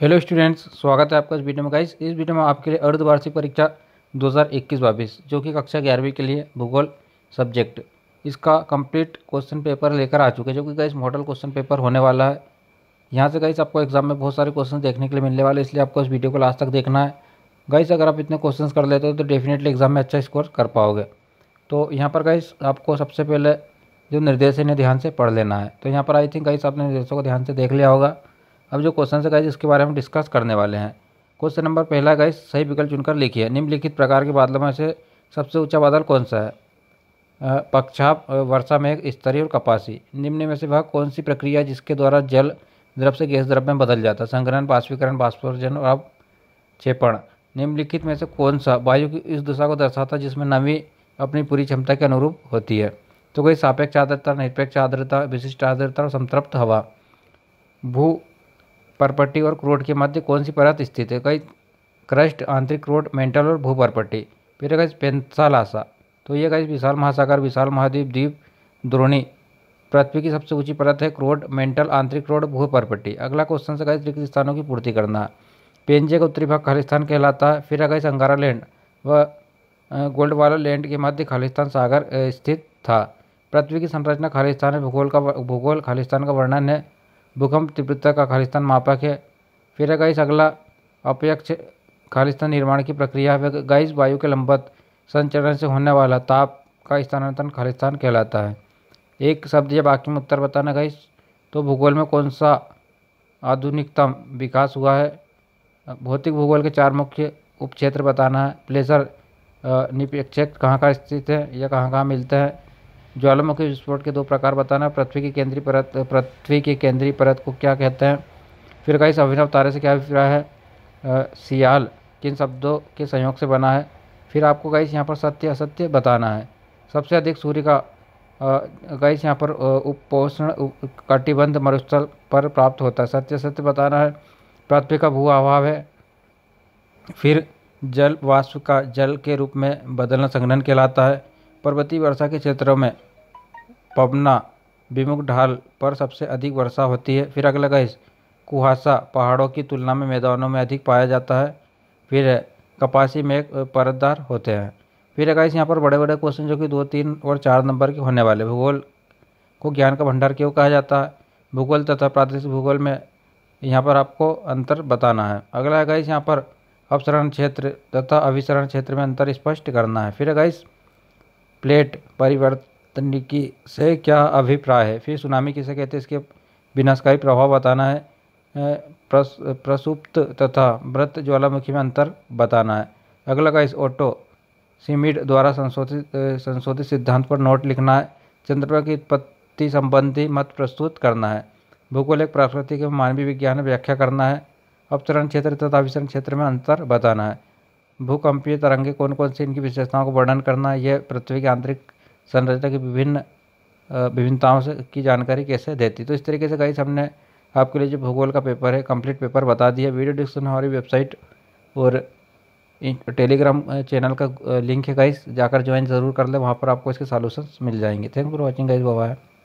hello students स्वागत है आपका इस वीडियो में गाइस इस वीडियो में आपके लिए अर्धवार्षिक परीक्षा 2021 हज़ार जो कि कक्षा ग्यारहवीं के लिए भूगोल सब्जेक्ट इसका कंप्लीट क्वेश्चन पेपर लेकर आ चुके हैं जो कि गाइस मॉडल क्वेश्चन पेपर होने वाला है यहाँ से गाइस आपको एग्जाम में बहुत सारे क्वेश्चन देखने के लिए मिलने वाले इसलिए आपको इस वीडियो को लास्ट तक देखना है गाइस अगर आप इतने क्वेश्चन कर लेते हो तो डेफिनेटली एग्जाम में अच्छा स्कोर कर पाओगे तो यहाँ पर गाइस आपको सबसे पहले जो निर्देश है इन्हें ध्यान से पढ़ लेना है तो यहाँ पर आई थिंक गाइस आपने निर्देशों को ध्यान से देख लिया होगा अब जो क्वेश्चन है गाइज इसके बारे में डिस्कस करने वाले हैं क्वेश्चन नंबर पहला गाइज सही विकल्प चुनकर लिखिए निम्नलिखित प्रकार के बादलों में से सबसे ऊंचा बादल कौन सा है पक्षाप वर्षा में स्तरीय और कपासी निम्न में से वह कौन सी प्रक्रिया जिसके द्वारा जल द्रव से गैस द्रव में बदल जाता है संग्रहण बाष्पीकरण बाष्पोर्जन और क्षेपण निम्नलिखित में से कौन सा वायु की इस दिशा को दर्शाता है जिसमें नमी अपनी पूरी क्षमता के अनुरूप होती है तो कोई सापेक्ष आर्द्रता निरपेक्ष आर्द्रता विशिष्ट आर्द्रता और संतृप्त हवा भू परपट्टी और क्रोट के मध्य कौन सी परत स्थित है कई क्रस्ट आंतरिक क्रोट मेंटल और भूपरपट्टी फिर गई पेंसालासा तो ये कहीं विशाल महासागर विशाल महाद्वीप द्वीप द्रोणी पृथ्वी की सबसे ऊंची परत है क्रोड मेंटल आंतरिक रोड भूपरपट्टी अगला क्वेश्चन से कई रिक्त स्थानों की पूर्ति करना पेंजे का उत्तरी भाग खालिस्तान कहलाता है फिर अगर अंगारा लैंड व गोल्ड वाला लैंड के मध्य खालिस्तान सागर स्थित था पृथ्वी की संरचना खालिस्तान है भूगोल का भूगोल खालिस्तान का वर्णन है भूकंप तीव्रता का खालिस्तान मापक है फिर है गाइस अगला अपयक्ष खालिस्तान निर्माण की प्रक्रिया है गाइस वायु के लंबत संचरण से होने वाला ताप का स्थानांतरण खालिस्तान कहलाता है एक शब्द या बाकी में उत्तर बताना गाइस तो भूगोल में कौन सा आधुनिकतम विकास हुआ है भौतिक भूगोल के चार मुख्य उपक्षेत्र बताना है प्लेसर निपेक्षक कहाँ कहाँ स्थित है या कहाँ कहाँ मिलते हैं ज्वालामुखी विस्फोट के दो प्रकार बताना पृथ्वी की केंद्रीय परत पृथ्वी की केंद्रीय परत को क्या कहते हैं फिर कई अभिनव तारे से क्या अभिप्राय है आ, सियाल किन शब्दों के संयोग से बना है फिर आपको गाइस यहाँ पर सत्य असत्य बताना है सबसे अधिक सूर्य का गाइस यहाँ पर उपोषण कटिबंध मरुस्थल पर प्राप्त होता है सत्य असत्य बताना है पृथ्वी का भू अभाव है फिर जल वाष्प का जल के रूप में बदलना संघनन कहलाता है पर्वतीय वर्षा के क्षेत्रों में पबना विमुख ढाल पर सबसे अधिक वर्षा होती है फिर अगला गैस कुहासा पहाड़ों की तुलना में मैदानों में अधिक पाया जाता है फिर कपासी एक परतदार होते हैं फिर अगर यहाँ पर बड़े बड़े क्वेश्चन जो कि दो तीन और चार नंबर के होने वाले भूगोल को ज्ञान का भंडार क्यों कहा जाता है भूगोल तथा प्रादेशिक भूगोल में यहाँ पर आपको अंतर बताना है अगला है गाइस यहाँ पर अपसरण क्षेत्र तथा अभिसरण क्षेत्र में अंतर स्पष्ट करना है फिर गाइस प्लेट परिवर्तन की से क्या अभिप्राय है फिर सुनामी किसे कहते हैं इसके विनाशकारी प्रभाव बताना है प्रस, प्रसुप्त तथा व्रत ज्वालामुखी में अंतर बताना है अगला का इस ऑटो सीमिड द्वारा संशोधित संशोधित सिद्धांत पर नोट लिखना है चंद्रमा की उत्पत्ति संबंधी मत प्रस्तुत करना है भूगोल एक प्राकृतिक एवं मानवीय विज्ञान में व्याख्या करना है अपचरण क्षेत्र तथा अभिसरण क्षेत्र में अंतर बताना है भूकंपीय तरंगे कौन कौन सी इनकी विशेषताओं को वर्णन करना यह पृथ्वी की आंतरिक संरचना की विभिन्न विभिन्नताओं से की जानकारी कैसे देती तो इस तरीके से गाइस हमने आपके लिए जो भूगोल का पेपर है कंप्लीट पेपर बता दिया वीडियो डिस्क्रिप्शन हमारी वेबसाइट और टेलीग्राम चैनल का लिंक है गाइस जाकर ज्वाइन ज़रूर कर ले वहाँ पर आपको इसके सॉल्यूशंस मिल जाएंगे thank for watching guys bye